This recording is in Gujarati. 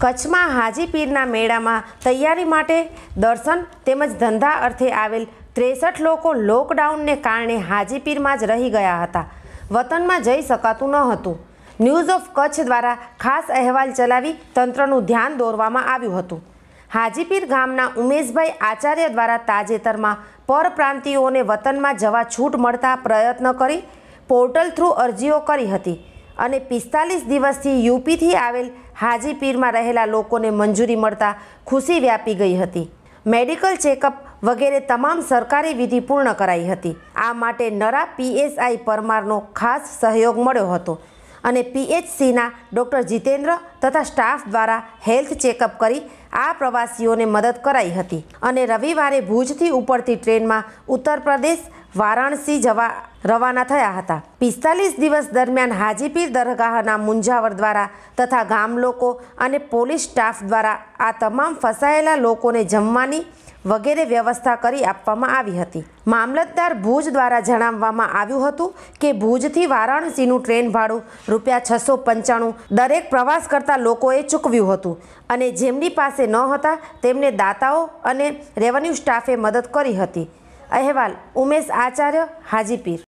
કચ્છમાં હાજીપીરના મેળામાં તૈયારી માટે દર્શન તેમજ ધંધા અર્થે આવેલ ત્રેસઠ લોકો લોકડાઉનને કારણે હાજીપીરમાં જ રહી ગયા હતા વતનમાં જઈ શકાતું ન હતું ન્યૂઝ ઓફ કચ્છ દ્વારા ખાસ અહેવાલ ચલાવી તંત્રનું ધ્યાન દોરવામાં આવ્યું હતું હાજીપીર ગામના ઉમેશભાઈ આચાર્ય દ્વારા તાજેતરમાં પરપ્રાંતિઓને વતનમાં જવા છૂટ મળતા પ્રયત્ન કરી પોર્ટલ થ્રુ અરજીઓ કરી હતી અને પિસ્તાલીસ દિવસથી યુપીથી આવેલ હાજીપીરમાં રહેલા લોકોને મંજૂરી મળતા ખુશી વ્યાપી ગઈ હતી મેડિકલ ચેકઅપ વગેરે તમામ સરકારી વિધિ પૂર્ણ કરાઈ હતી આ માટે નરા પીએસઆઈ પરમારનો ખાસ સહયોગ મળ્યો હતો અને પીએચસીના ડૉક્ટર જીતેન્દ્ર તથા સ્ટાફ દ્વારા હેલ્થ ચેકઅપ કરી આ પ્રવાસીઓને મદદ કરાઈ હતી અને રવિવારે ભુજથી ઉપડતી ટ્રેનમાં ઉત્તર પ્રદેશ વારાણસી જવા રવાના થયા હતા પિસ્તાલીસ દિવસ દરમિયાન હાજીપીર દરગાહના મુંજાવર દ્વારા તથા ગામ લોકો અને પોલીસ સ્ટાફ દ્વારા આ તમામ ફસાયેલા લોકોને જમવાની વગેરે વ્યવસ્થા કરી આપવામાં આવી હતી મામલતદાર ભુજ દ્વારા જણાવવામાં આવ્યું હતું કે ભુજથી વારાણસીનું ટ્રેન ભાડું રૂપિયા છસો પંચાણું દરેક પ્રવાસ કરતા લોકોએ ચૂકવ્યું હતું અને જેમની પાસે પાસે ન હતા તેમને દાતાઓ અને રેવન્યુ સ્ટાફે મદદ કરી હતી અહેવાલ ઉમેશ આચાર્ય હાજીપીર